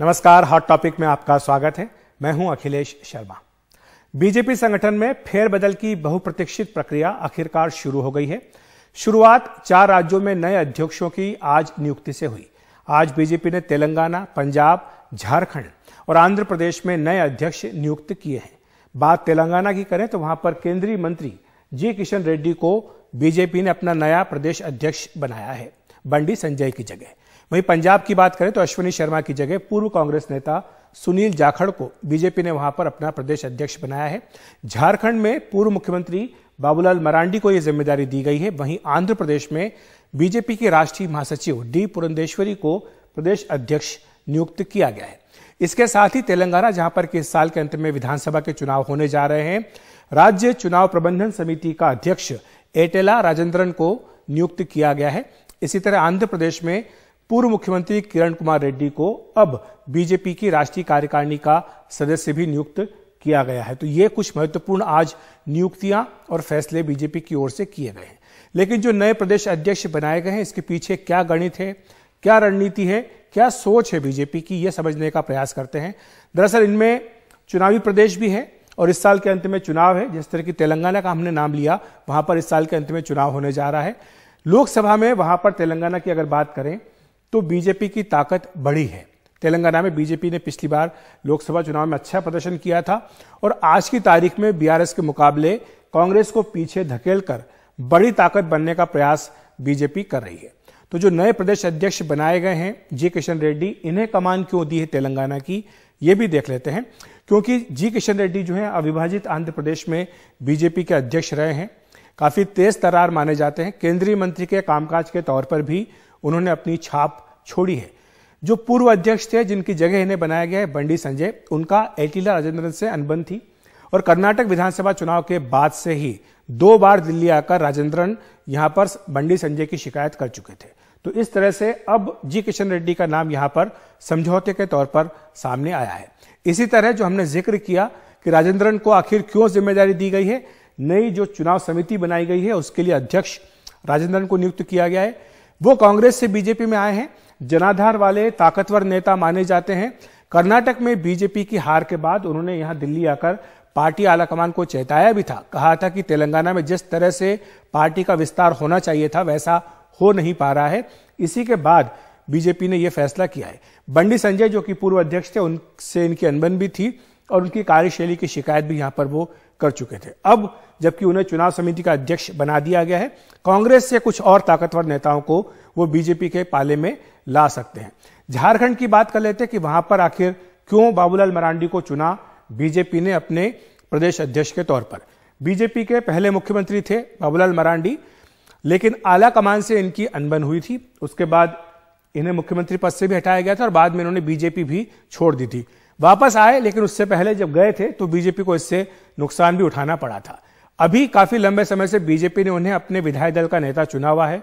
नमस्कार hot topic में आपका स्वागत है मैं हूं अखिलेश शर्मा बीजेपी संगठन में फेरबदल की बहुप्रतीक्षित प्रक्रिया आखिरकार शुरू हो गई है शुरुआत चार राज्यों में नए अध्यक्षों की आज नियुक्ति से हुई आज बीजेपी ने तेलंगाना पंजाब झारखंड और आंध्र प्रदेश में नए अध्यक्ष नियुक्त किए हैं बात तेलंगाना की करें तो वहां पर केंद्रीय मंत्री जी किशन रेड्डी को बीजेपी ने अपना नया प्रदेश अध्यक्ष बनाया है बंडी संजय की जगह वहीं पंजाब की बात करें तो अश्विनी शर्मा की जगह पूर्व कांग्रेस नेता सुनील जाखड़ को बीजेपी ने वहां पर अपना प्रदेश अध्यक्ष बनाया है झारखंड में पूर्व मुख्यमंत्री बाबूलाल मरांडी को यह जिम्मेदारी दी गई है वहीं आंध्र प्रदेश में बीजेपी के राष्ट्रीय महासचिव डी पुरंदेश्वरी को प्रदेश अध्यक्ष नियुक्त किया गया है इसके साथ ही तेलंगाना जहां पर इस साल के अंत में विधानसभा के चुनाव होने जा रहे हैं राज्य चुनाव प्रबंधन समिति का अध्यक्ष एटेला राजेंद्रन को नियुक्त किया गया है इसी तरह आंध्र प्रदेश में पूर्व मुख्यमंत्री किरण कुमार रेड्डी को अब बीजेपी की राष्ट्रीय कार्यकारिणी का सदस्य भी नियुक्त किया गया है तो ये कुछ महत्वपूर्ण आज नियुक्तियां और फैसले बीजेपी की ओर से किए गए हैं लेकिन जो नए प्रदेश अध्यक्ष बनाए गए हैं इसके पीछे क्या गणित है क्या रणनीति है क्या सोच है बीजेपी की यह समझने का प्रयास करते हैं दरअसल इनमें चुनावी प्रदेश भी है और इस साल के अंत में चुनाव है जिस तरह की तेलंगाना का हमने नाम लिया वहां पर इस साल के अंत में चुनाव होने जा रहा है लोकसभा में वहां पर तेलंगाना की अगर बात करें तो बीजेपी की ताकत बढ़ी है तेलंगाना में बीजेपी ने पिछली बार लोकसभा चुनाव में अच्छा प्रदर्शन किया था और आज की तारीख में बीआरएस के मुकाबले कांग्रेस को पीछे धकेलकर बड़ी ताकत बनने का प्रयास बीजेपी कर रही है तो जो नए प्रदेश अध्यक्ष बनाए गए हैं जी किशन रेड्डी इन्हें कमान क्यों दी है तेलंगाना की ये भी देख लेते हैं क्योंकि जी किशन रेड्डी जो है अविभाजित आंध्र प्रदेश में बीजेपी के अध्यक्ष रहे हैं काफी तेज तरार माने जाते हैं केंद्रीय मंत्री के कामकाज के तौर पर भी उन्होंने अपनी छाप छोड़ी है जो पूर्व अध्यक्ष थे जिनकी जगह इन्हें बनाया गया है बंडी संजय उनका एटीला राजेंद्रन से अनबन थी और कर्नाटक विधानसभा चुनाव के बाद से ही दो बार दिल्ली आकर राजेंद्रन यहां पर बंडी संजय की शिकायत कर चुके थे तो इस तरह से अब जी किशन रेड्डी का नाम यहां पर समझौते के तौर पर सामने आया है इसी तरह जो हमने जिक्र किया कि राजेंद्रन को आखिर क्यों जिम्मेदारी दी गई है नई जो चुनाव समिति बनाई गई है उसके लिए अध्यक्ष राजेंद्रन को नियुक्त किया गया है वो कांग्रेस से बीजेपी में आए हैं जनाधार वाले ताकतवर नेता माने जाते हैं कर्नाटक में बीजेपी की हार के बाद उन्होंने यहां दिल्ली आकर पार्टी आलाकमान को चेताया भी था कहा था कि तेलंगाना में जिस तरह से पार्टी का विस्तार होना चाहिए था वैसा हो नहीं पा रहा है इसी के बाद बीजेपी ने यह फैसला किया है बंडी संजय जो कि पूर्व अध्यक्ष थे उनसे इनकी अनबन भी थी और उनकी कार्यशैली की शिकायत भी यहां पर वो कर चुके थे अब जबकि उन्हें चुनाव समिति का अध्यक्ष बना दिया गया है कांग्रेस से कुछ और ताकतवर नेताओं को वो बीजेपी के पाले में ला सकते हैं झारखंड की बात कर लेते हैं कि वहां पर आखिर क्यों बाबूलाल मरांडी को चुना बीजेपी ने अपने प्रदेश अध्यक्ष के तौर पर बीजेपी के पहले मुख्यमंत्री थे बाबूलाल मरांडी लेकिन आला कमान से इनकी अनबन हुई थी उसके बाद इन्हें मुख्यमंत्री पद से भी हटाया गया था और बाद में इन्होंने बीजेपी भी छोड़ दी थी वापस आए लेकिन उससे पहले जब गए थे तो बीजेपी को इससे नुकसान भी उठाना पड़ा था अभी काफी लंबे समय से बीजेपी ने उन्हें अपने विधायक दल का नेता चुना हुआ है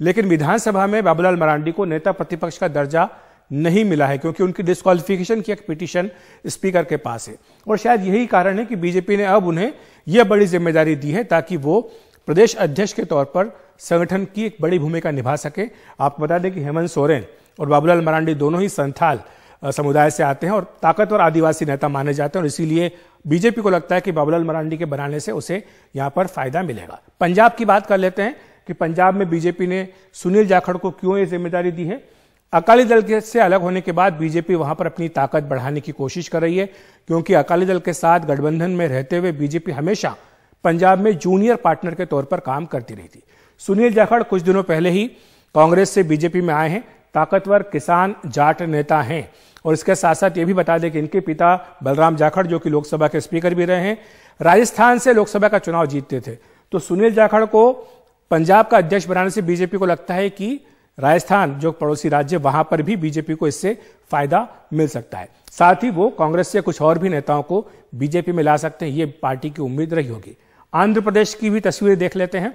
लेकिन विधानसभा में बाबूलाल मरांडी को नेता प्रतिपक्ष का दर्जा नहीं मिला है क्योंकि उनकी डिस्कालिफिकेशन की एक पिटिशन स्पीकर के पास है और शायद यही कारण है कि बीजेपी ने अब उन्हें यह बड़ी जिम्मेदारी दी है ताकि वो प्रदेश अध्यक्ष के तौर पर संगठन की एक बड़ी भूमिका निभा सके आपको बता दें कि हेमंत सोरेन और बाबूलाल मरांडी दोनों ही संथाल समुदाय से आते हैं और ताकतवर आदिवासी नेता माने जाते हैं और इसीलिए बीजेपी को लगता है कि बाबूलाल मरांडी के बनाने से उसे यहाँ पर फायदा मिलेगा पंजाब की बात कर लेते हैं कि पंजाब में बीजेपी ने सुनील जाखड़ को क्यों ये जिम्मेदारी दी है अकाली दल के से अलग होने के बाद बीजेपी वहां पर अपनी ताकत बढ़ाने की कोशिश कर रही है क्योंकि अकाली दल के साथ गठबंधन में रहते हुए बीजेपी हमेशा पंजाब में जूनियर पार्टनर के तौर पर काम करती रही थी सुनील जाखड़ कुछ दिनों पहले ही कांग्रेस से बीजेपी में आए हैं ताकतवर किसान जाट नेता हैं और इसके साथ साथ ये भी बता दें कि इनके पिता बलराम जाखड़ जो कि लोकसभा के स्पीकर भी रहे हैं राजस्थान से लोकसभा का चुनाव जीतते थे तो सुनील जाखड़ को पंजाब का अध्यक्ष बनाने से बीजेपी को लगता है कि राजस्थान जो पड़ोसी राज्य वहां पर भी बीजेपी को इससे फायदा मिल सकता है साथ ही वो कांग्रेस से कुछ और भी नेताओं को बीजेपी में ला सकते हैं ये पार्टी की उम्मीद रही होगी आंध्र प्रदेश की भी तस्वीरें देख लेते हैं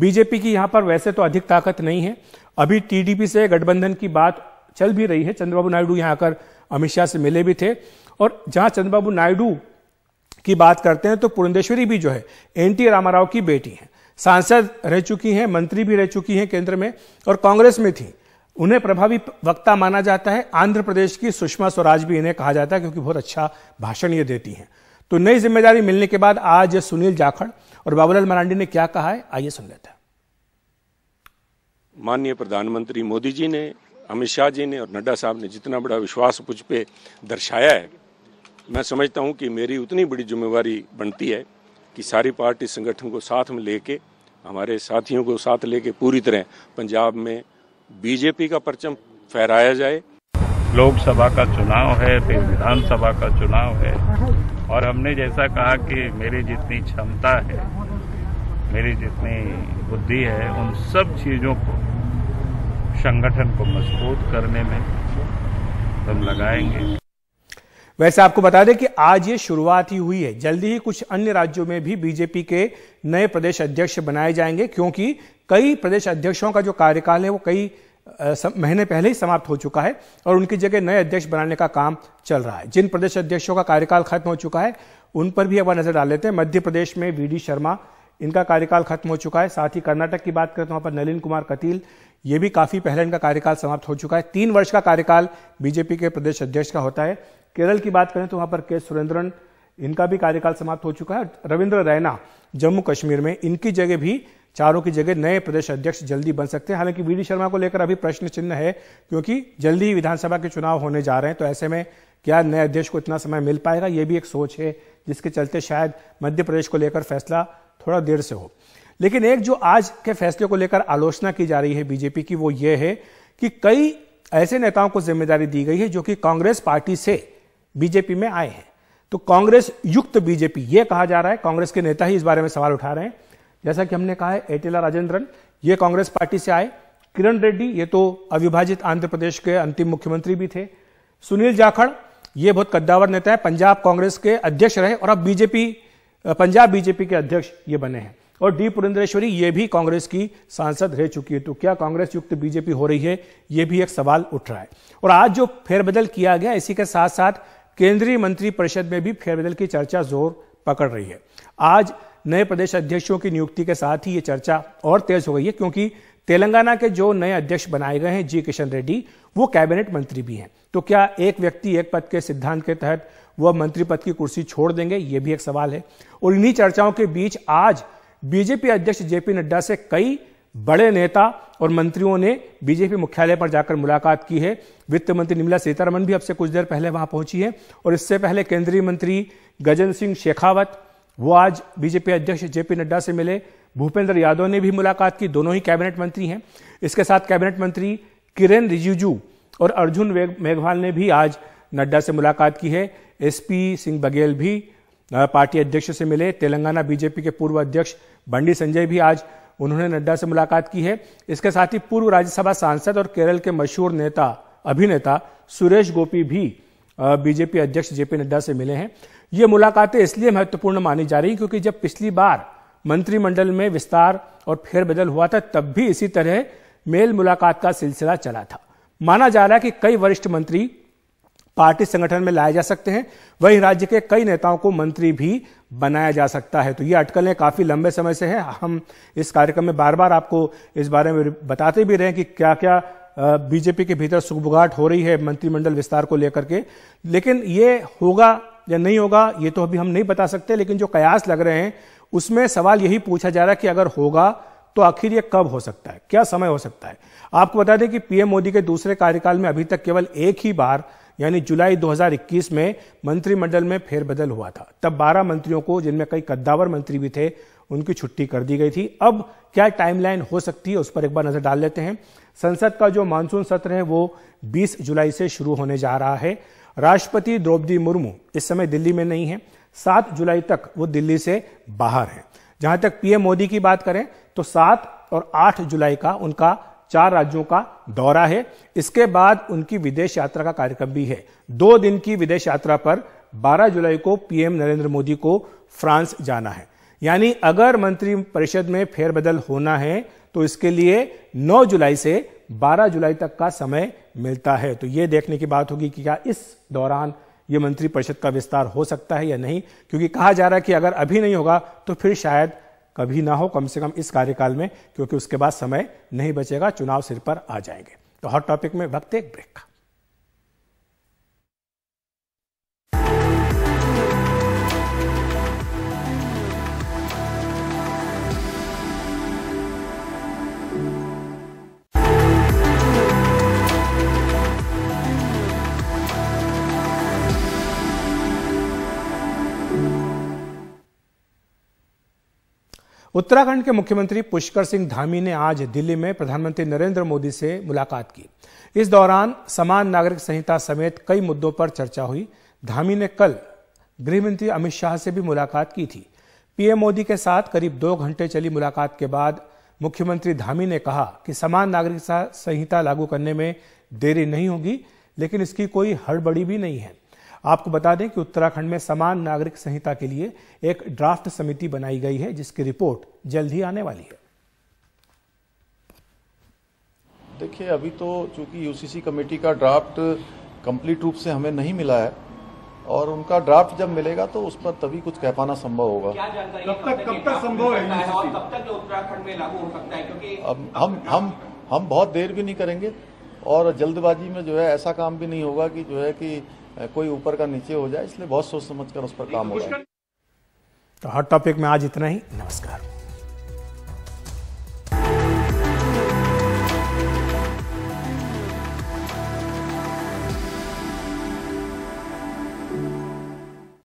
बीजेपी की यहां पर वैसे तो अधिक ताकत नहीं है अभी टीडीपी से गठबंधन की बात चल भी रही है चंद्रबाबू नायडू यहाँ आकर अमित शाह से मिले भी थे और जहाँ चंद्रबाबू नायडू की बात करते हैं तो पुरंदेश्वरी भी जो है एन टी रामाराव की बेटी हैं सांसद रह चुकी हैं मंत्री भी रह चुकी हैं केंद्र में और कांग्रेस में थी उन्हें प्रभावी वक्ता माना जाता है आंध्र प्रदेश की सुषमा स्वराज भी इन्हें कहा जाता है क्योंकि बहुत अच्छा भाषण ये देती हैं तो नई जिम्मेदारी मिलने के बाद आज सुनील जाखड़ और बाबूलाल मरांडी ने क्या कहा है आइए सुन लेते हैं माननीय प्रधानमंत्री मोदी जी ने अमित शाह जी ने और नड्डा साहब ने जितना बड़ा विश्वास मुझ पर दर्शाया है मैं समझता हूँ कि मेरी उतनी बड़ी जिम्मेवारी बनती है कि सारी पार्टी संगठन को साथ में लेके हमारे साथियों को साथ लेके पूरी तरह पंजाब में बीजेपी का परचम फहराया जाए लोकसभा का चुनाव है फिर विधानसभा का चुनाव है और हमने जैसा कहा कि मेरी जितनी क्षमता है मेरी जितनी बुद्धि है उन सब चीज़ों को संगठन को मजबूत करने में हम लगाएंगे वैसे आपको बता दें कि आज ये शुरुआत ही हुई है जल्दी ही कुछ अन्य राज्यों में भी बीजेपी के नए प्रदेश अध्यक्ष बनाए जाएंगे क्योंकि कई प्रदेश अध्यक्षों का जो कार्यकाल है वो कई महीने पहले ही समाप्त हो चुका है और उनकी जगह नए अध्यक्ष बनाने का काम चल रहा है जिन प्रदेश अध्यक्षों का कार्यकाल खत्म हो चुका है उन पर भी अब नजर डाल लेते हैं मध्य प्रदेश में वी शर्मा इनका कार्यकाल खत्म हो चुका है साथ ही कर्नाटक की बात करें तो वहां पर नलिन कुमार कतील ये भी काफी पहले इनका कार्यकाल समाप्त हो चुका है तीन वर्ष का कार्यकाल बीजेपी के प्रदेश अध्यक्ष का होता है केरल की बात करें तो वहां पर के सुरेंद्रन इनका भी कार्यकाल समाप्त हो चुका है रविंद्र रैना जम्मू कश्मीर में इनकी जगह भी चारों की जगह नए प्रदेश अध्यक्ष जल्दी बन सकते हैं हालांकि वी शर्मा को लेकर अभी प्रश्न चिन्ह है क्योंकि जल्दी ही विधानसभा के चुनाव होने जा रहे हैं तो ऐसे में क्या नए अध्यक्ष को इतना समय मिल पाएगा ये भी एक सोच है जिसके चलते शायद मध्य प्रदेश को लेकर फैसला थोड़ा देर से हो लेकिन एक जो आज के फैसले को लेकर आलोचना की जा रही है बीजेपी की वो ये है कि कई ऐसे नेताओं को जिम्मेदारी दी गई है जो कि कांग्रेस पार्टी से बीजेपी में आए हैं तो कांग्रेस युक्त बीजेपी ये कहा जा रहा है कांग्रेस के नेता ही इस बारे में सवाल उठा रहे हैं जैसा कि हमने कहा है एटेला राजेंद्रन ये कांग्रेस पार्टी से आए किरण रेड्डी ये तो अविभाजित आंध्र प्रदेश के अंतिम मुख्यमंत्री भी थे सुनील जाखड़ ये बहुत कद्दावर नेता है पंजाब कांग्रेस के अध्यक्ष रहे और अब बीजेपी पंजाब बीजेपी के अध्यक्ष ये बने हैं और डी पुरेंद्रेश्वरी ये भी कांग्रेस की सांसद रह चुकी है तो क्या कांग्रेस युक्त बीजेपी हो रही है ये भी एक सवाल उठ रहा है और आज जो फेरबदल किया गया इसी के साथ साथ केंद्रीय मंत्री परिषद में भी फेरबदल की चर्चा जोर पकड़ रही है आज नए प्रदेश अध्यक्षों की नियुक्ति के साथ ही ये चर्चा और तेज हो गई है क्योंकि तेलंगाना के जो नए अध्यक्ष बनाए गए हैं जी किशन रेड्डी वो कैबिनेट मंत्री भी हैं तो क्या एक व्यक्ति एक पद के सिद्धांत के तहत वह मंत्री पद की कुर्सी छोड़ देंगे ये भी एक सवाल है और इन्हीं चर्चाओं के बीच आज बीजेपी अध्यक्ष जेपी नड्डा से कई बड़े नेता और मंत्रियों ने बीजेपी मुख्यालय पर जाकर मुलाकात की है वित्त मंत्री निर्मला सीतारमन भी अब से कुछ देर पहले वहां पहुंची है और इससे पहले केंद्रीय मंत्री गजन सिंह शेखावत वो आज बीजेपी अध्यक्ष जेपी नड्डा से मिले भूपेंद्र यादव ने भी मुलाकात की दोनों ही कैबिनेट मंत्री हैं इसके साथ कैबिनेट मंत्री किरेन रिजिजू और अर्जुन मेघवाल ने भी आज नड्डा से मुलाकात की है एसपी सिंह बघेल भी पार्टी अध्यक्ष से मिले तेलंगाना बीजेपी के पूर्व अध्यक्ष बंडी संजय भी आज उन्होंने नड्डा से मुलाकात की है इसके साथ ही पूर्व राज्यसभा सांसद और केरल के मशहूर नेता अभिनेता सुरेश गोपी भी बीजेपी अध्यक्ष जेपी नड्डा से मिले हैं ये मुलाकातें इसलिए महत्वपूर्ण मानी जा रही क्योंकि जब पिछली बार मंत्रिमंडल में विस्तार और फेरबदल हुआ था तब भी इसी तरह मेल मुलाकात का सिलसिला चला था माना जा रहा है कि कई वरिष्ठ मंत्री पार्टी संगठन में लाए जा सकते हैं वहीं राज्य के कई नेताओं को मंत्री भी बनाया जा सकता है तो ये अटकलें काफ़ी लंबे समय से हैं हम इस कार्यक्रम में बार बार आपको इस बारे में बताते भी रहे कि क्या क्या बीजेपी के भीतर सुखबुगाट हो रही है मंत्रिमंडल विस्तार को लेकर के लेकिन ये होगा या नहीं होगा ये तो अभी हम नहीं बता सकते लेकिन जो कयास लग रहे हैं उसमें सवाल यही पूछा जा रहा है कि अगर होगा तो आखिर ये कब हो सकता है क्या समय हो सकता है आपको बता दें कि पीएम मोदी के दूसरे कार्यकाल में अभी तक केवल एक ही बार यानी जुलाई 2021 में मंत्रिमंडल में फेरबदल हुआ था तब 12 मंत्रियों को जिनमें कई कद्दावर मंत्री भी थे उनकी छुट्टी कर दी गई थी अब क्या टाइमलाइन हो सकती है उस पर एक बार नजर डाल लेते हैं संसद का जो मानसून सत्र है वो 20 जुलाई से शुरू होने जा रहा है राष्ट्रपति द्रौपदी मुर्मू इस समय दिल्ली में नहीं है सात जुलाई तक वो दिल्ली से बाहर है जहां तक पीएम मोदी की बात करें तो सात और आठ जुलाई का उनका चार राज्यों का दौरा है इसके बाद उनकी विदेश यात्रा का कार्यक्रम भी है दो दिन की विदेश यात्रा पर 12 जुलाई को पीएम नरेंद्र मोदी को फ्रांस जाना है यानी अगर मंत्रिपरिषद में फेरबदल होना है तो इसके लिए 9 जुलाई से 12 जुलाई तक का समय मिलता है तो ये देखने की बात होगी कि क्या इस दौरान ये मंत्रिपरिषद का विस्तार हो सकता है या नहीं क्योंकि कहा जा रहा है कि अगर अभी नहीं होगा तो फिर शायद कभी ना हो कम से कम इस कार्यकाल में क्योंकि उसके बाद समय नहीं बचेगा चुनाव सिर पर आ जाएंगे तो हॉट टॉपिक में वक्त एक ब्रेक का उत्तराखंड के मुख्यमंत्री पुष्कर सिंह धामी ने आज दिल्ली में प्रधानमंत्री नरेंद्र मोदी से मुलाकात की इस दौरान समान नागरिक संहिता समेत कई मुद्दों पर चर्चा हुई धामी ने कल गृहमंत्री अमित शाह से भी मुलाकात की थी पीएम मोदी के साथ करीब दो घंटे चली मुलाकात के बाद मुख्यमंत्री धामी ने कहा कि समान नागरिक संहिता लागू करने में देरी नहीं होगी लेकिन इसकी कोई हड़बड़ी भी नहीं है आपको बता दें कि उत्तराखंड में समान नागरिक संहिता के लिए एक ड्राफ्ट समिति बनाई गई है जिसकी रिपोर्ट जल्द ही आने वाली है देखिए अभी तो चूंकि यूसीसी कमेटी का ड्राफ्ट कंप्लीट रूप से हमें नहीं मिला है और उनका ड्राफ्ट जब मिलेगा तो उस पर तभी कुछ कह पाना संभव होगा कब तक कब तक संभव है कब तक उत्तराखंड में लागू हो सकता है क्योंकि अब हम हम हम बहुत देर भी नहीं करेंगे और जल्दबाजी में जो है ऐसा काम भी नहीं होगा कि जो है कि कोई ऊपर का नीचे हो जाए इसलिए बहुत सोच समझ कर उस पर काम तो हो रहा है तो हर टॉपिक में आज इतना ही नमस्कार